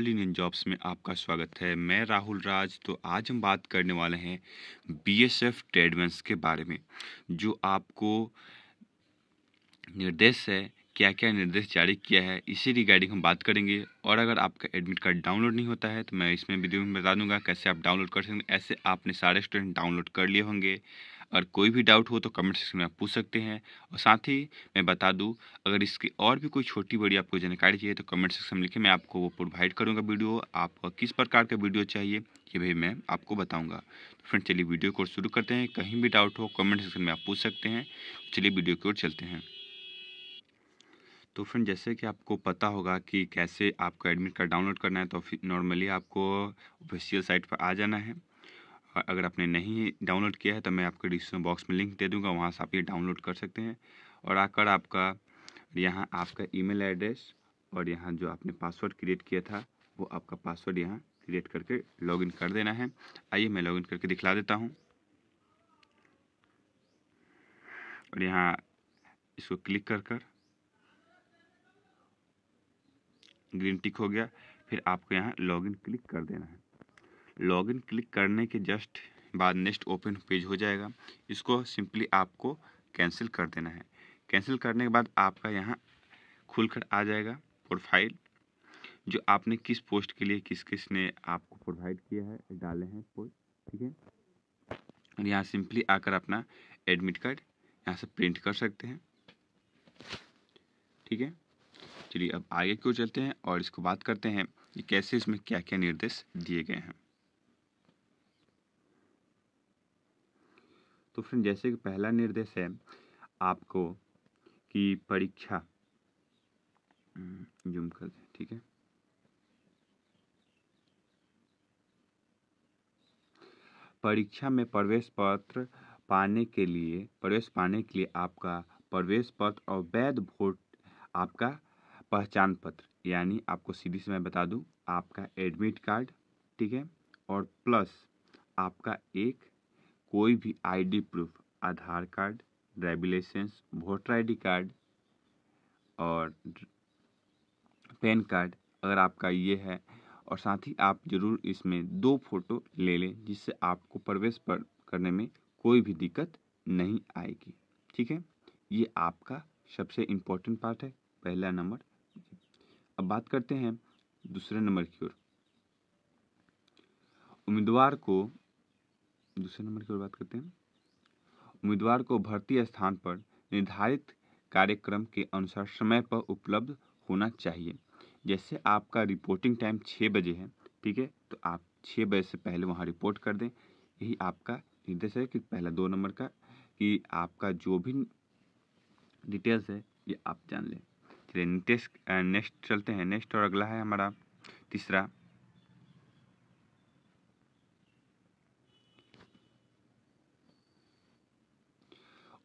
Indian jobs में आपका स्वागत है मैं राहुल राज तो आज हम बात करने वाले हैं बी एस एफ ट्रेडमेंस के बारे में जो आपको निर्देश है क्या क्या निर्देश जारी किया है इसी रिगार्डिंग हम बात करेंगे और अगर आपका एडमिट कार्ड डाउनलोड नहीं होता है तो मैं इसमें वीडियो में बता दूंगा कैसे आप डाउनलोड कर सकते हैं ऐसे आपने सारे स्टूडेंट डाउनलोड कर लिए होंगे और कोई भी डाउट हो तो कमेंट सेक्शन में आप पूछ सकते हैं और साथ ही मैं बता दूं अगर इसकी और भी कोई छोटी बड़ी आपको जानकारी चाहिए तो कमेंट सेक्शन में लिखे मैं आपको वो प्रोवाइड करूँगा वीडियो आपको किस प्रकार का वीडियो चाहिए ये भी मैं आपको बताऊँगा तो फ्रेंड चलिए वीडियो को शुरू करते हैं कहीं भी डाउट हो कमेंट सेक्शन में आप पूछ सकते हैं चलिए वीडियो की ओर चलते हैं तो फ्रेंड जैसे कि आपको पता होगा कि कैसे आपको एडमिट कार्ड डाउनलोड करना है तो नॉर्मली आपको ऑफिशियल साइट पर आ जाना है अगर आपने नहीं डाउनलोड किया है तो मैं आपको डिस्क्रिप्शन बॉक्स में लिंक दे दूंगा वहाँ से आप ये डाउनलोड कर सकते हैं और आकर आपका यहाँ आपका ईमेल एड्रेस और यहाँ जो आपने पासवर्ड क्रिएट किया था वो आपका पासवर्ड यहाँ क्रिएट करके लॉगिन कर देना है आइए मैं लॉगिन करके दिखला देता हूँ और यहाँ इसको क्लिक कर कर ग्रीन टिक हो गया फिर आपको यहाँ लॉगिन क्लिक कर देना है लॉगिन क्लिक करने के जस्ट बाद नेक्स्ट ओपन पेज हो जाएगा इसको सिंपली आपको कैंसिल कर देना है कैंसिल करने के बाद आपका यहाँ खुलकर आ जाएगा प्रोफाइल जो आपने किस पोस्ट के लिए किस किस ने आपको प्रोवाइड किया है डाले हैं पोस्ट ठीक है और यहाँ सिंपली आकर अपना एडमिट कार्ड यहाँ से प्रिंट कर सकते हैं ठीक है चलिए अब आगे क्यों चलते हैं और इसको बात करते हैं कि कैसे इसमें क्या क्या निर्देश दिए गए हैं तो फ्रेंड जैसे कि पहला निर्देश है आपको कि परीक्षा जुम हम्म, कर दें ठीक है परीक्षा में प्रवेश पत्र पाने के लिए प्रवेश पाने के लिए आपका प्रवेश पत्र और वैध वोट आपका पहचान पत्र यानी आपको सीधी से मैं बता दूं आपका एडमिट कार्ड ठीक है और प्लस आपका एक कोई भी ID proof Aadhaar card driving licence voter ID card और पैन कार्ड अगर आपका ये है और साथ ही आप ज़रूर इसमें दो फोटो ले लें जिससे आपको प्रवेश पर करने में कोई भी दिक्कत नहीं आएगी ठीक है ये आपका सबसे इम्पोर्टेंट पार्ट है पहला नंबर अब बात करते हैं दूसरे नंबर की ओर उम्मीदवार को दूसरे नंबर की और बात करते हैं उम्मीदवार को भर्ती स्थान पर निर्धारित कार्यक्रम के अनुसार समय पर उपलब्ध होना चाहिए जैसे आपका रिपोर्टिंग टाइम छः बजे है ठीक है तो आप छः बजे से पहले वहाँ रिपोर्ट कर दें यही आपका निर्देश है कि पहला दो नंबर का कि आपका जो भी डिटेल्स है ये आप जान लें चलिए नेक्स्ट नेक्स्ट चलते हैं नेक्स्ट और अगला है हमारा तीसरा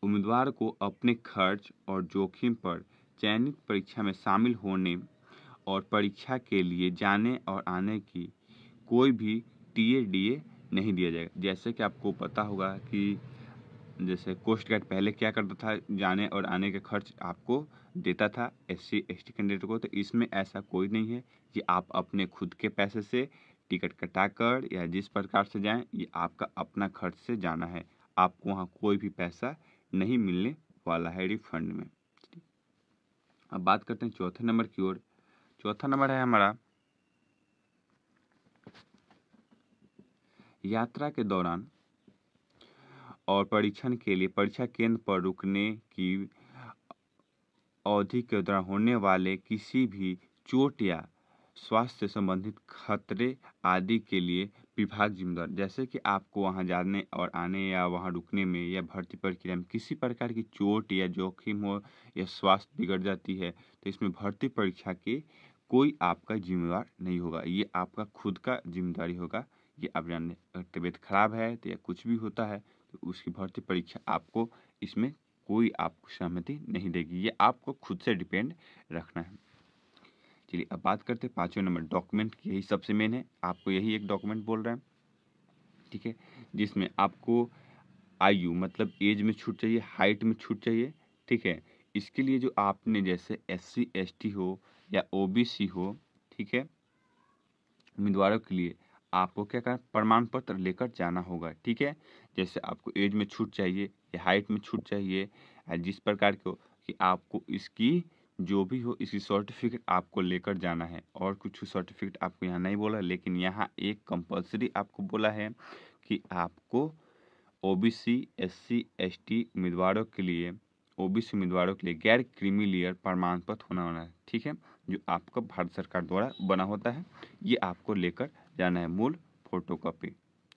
उम्मीदवार को अपने खर्च और जोखिम पर चयनित परीक्षा में शामिल होने और परीक्षा के लिए जाने और आने की कोई भी टी ए डी ए नहीं दिया जाएगा जैसे कि आपको पता होगा कि जैसे कोस्ट गार्ड पहले क्या करता था जाने और आने का खर्च आपको देता था S C S T candidate को तो इसमें ऐसा कोई नहीं है कि आप अपने खुद के पैसे से टिकट कटाकर या जिस प्रकार से जाएं ये आपका अपना खर्च से जाना है आपको वहाँ कोई भी पैसा नहीं मिलने वाला है रिफंड में अब बात करते हैं चौथे नंबर की ओर चौथा नंबर है हमारा यात्रा के दौरान और परीक्षण के लिए परीक्षा केंद्र पर रुकने की अवधि के दौरान होने वाले किसी भी चोट या स्वास्थ्य संबंधित खतरे आदि के लिए विभाग जिम्मेदार जैसे कि आपको वहाँ जाने और आने या वहाँ रुकने में या भर्ती प्रक्रिया में किसी प्रकार की चोट या जोखिम हो या स्वास्थ्य बिगड़ जाती है तो इसमें भर्ती परीक्षा के कोई आपका जिम्मेवार नहीं होगा ये आपका खुद का जिम्मेदारी होगा ये आप जान तबीयत खराब है तो या कुछ भी होता है तो उसकी भर्ती परीक्षा आपको इसमें कोई आपको सहमति नहीं देगी ये आपको खुद से डिपेंड रखना है चलिए अब बात करते हैं पाँचवें नंबर डॉक्यूमेंट यही सबसे मेन है आपको यही एक डॉक्यूमेंट बोल रहा है ठीक है जिसमें आपको आयु मतलब एज में छूट चाहिए हाइट में छूट चाहिए ठीक है इसके लिए जो आपने जैसे एस सी एस टी हो या ओ बी सी हो ठीक है उम्मीदवारों के लिए आपको क्या करना प्रमाण पत्र लेकर जाना होगा ठीक है जैसे आपको एज में छूट चाहिए या हाइट में छूट चाहिए जिस प्रकार के हो कि आपको इसकी जो भी हो इसी सर्टिफिकेट आपको लेकर जाना है और कुछ सर्टिफिकेट आपको यहाँ नहीं बोला लेकिन यहाँ एक कंपलसरी आपको बोला है कि आपको ओबीसी एससी एसटी उम्मीदवारों के लिए ओबीसी उम्मीदवारों के लिए गैर लेयर प्रमाण पत्र होना होना है ठीक है जो आपका भारत सरकार द्वारा बना होता है ये आपको लेकर जाना है मूल फोटोकॉपी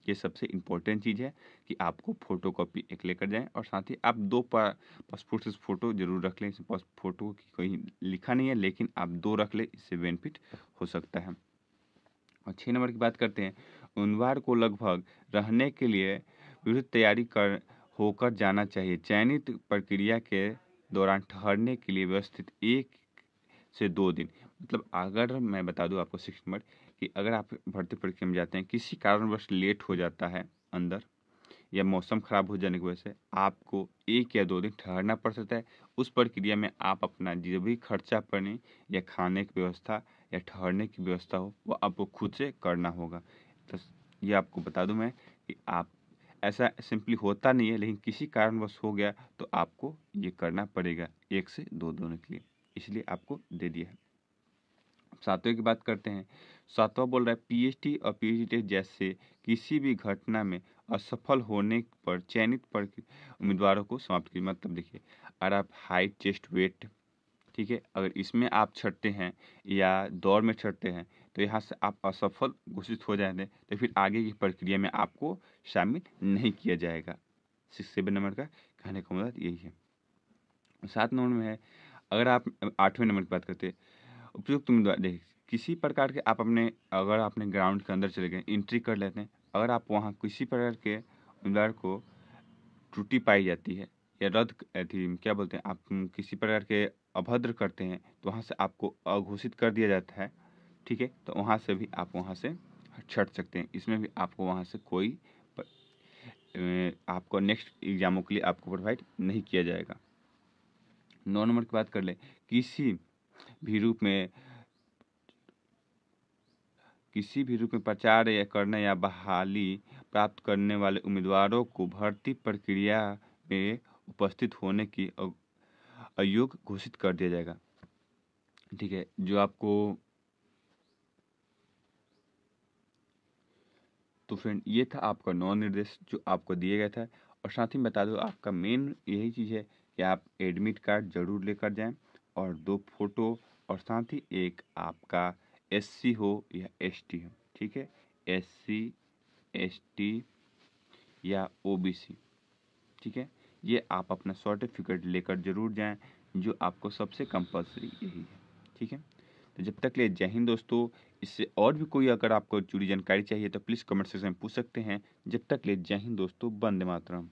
ये सबसे इम्पोर्टेंट चीज़ है कि आपको फ़ोटो कॉपी एक लेकर जाएं और साथ ही आप दो पासपोर्ट साइज फ़ोटो जरूर रख लें इसमें फ़ोटो की कोई लिखा नहीं है लेकिन आप दो रख लें इससे बेनिफिट हो सकता है और छः नंबर की बात करते हैं उनवार को लगभग रहने के लिए विरुद्ध तैयारी कर होकर जाना चाहिए चयनित प्रक्रिया के दौरान ठहरने के लिए व्यवस्थित एक से दो दिन मतलब अगर मैं बता दूं आपको सिक्स नंबर कि अगर आप भर्ती परीक्षा में जाते हैं किसी कारणवश लेट हो जाता है अंदर या मौसम खराब हो जाने की वजह से आपको एक या दो दिन ठहरना पड़ सकता है उस प्रक्रिया में आप अपना जो भी खर्चा पड़ने या खाने की व्यवस्था या ठहरने की व्यवस्था हो वो आपको खुद से करना होगा तो ये आपको बता दूं मैं कि आप ऐसा सिंपली होता नहीं है लेकिन किसी कारणवश हो गया तो आपको ये करना पड़ेगा एक से दो दोनों के लिए इसलिए आपको दे दिया है सातवें की बात करते हैं सातवां बोल रहा है पीएचडी और पीएचडी टेस्ट जैसे किसी भी घटना में असफल होने पर चयनित उम्मीदवारों को समाप्त की मतलब देखिए अगर आप हाइट चेस्ट वेट ठीक है अगर इसमें आप छटते हैं या दौड़ में छटते हैं तो यहाँ से आप असफल घोषित हो जाते हैं तो फिर आगे की प्रक्रिया में आपको शामिल नहीं किया जाएगा सिक्स सेवन नंबर का कहने का मतलब यही है सात नंबर में है अगर आप आठवें नंबर की बात करते हैं उपयुक्त उम्मीदवार देखिए किसी प्रकार के आप अपने अगर आपने ग्राउंड के अंदर चले गए एंट्री कर लेते हैं अगर आप वहाँ किसी प्रकार के उम्मीदवार को त्रुटि पाई जाती है या रद्द थी क्या बोलते हैं आप किसी प्रकार के अभद्र करते हैं तो वहाँ से आपको अघोषित कर दिया जाता है ठीक है तो वहाँ से भी आप वहाँ से छट सकते हैं इसमें भी आपको वहाँ से कोई आपको नेक्स्ट एग्ज़ामों के लिए आपको प्रोवाइड नहीं किया जाएगा नौ नंबर की बात कर ले किसी भी रूप में किसी भी रूप में प्रचार या करने या बहाली प्राप्त करने वाले उम्मीदवारों को भर्ती प्रक्रिया में उपस्थित होने की अयोग घोषित कर दिया जाएगा ठीक है जो आपको तो फ्रेंड ये था आपका नौ निर्देश जो आपको दिया गया था और साथ ही बता दो आपका मेन यही चीज़ है कि आप एडमिट कार्ड जरूर लेकर जाएं और दो फोटो और साथ ही एक आपका एससी हो या एसटी हो ठीक है एससी एसटी या ओबीसी ठीक है ये आप अपना सर्टिफिकेट लेकर जरूर जाएं जो आपको सबसे कंपलसरी यही है ठीक है तो जब तक ले जय हिंद दोस्तों इससे और भी कोई अगर आपको जुड़ी जानकारी चाहिए तो प्लीज़ कमेंट सेक्शन में पूछ सकते हैं जब तक ले जय हिंद दोस्तों बंदे मातरम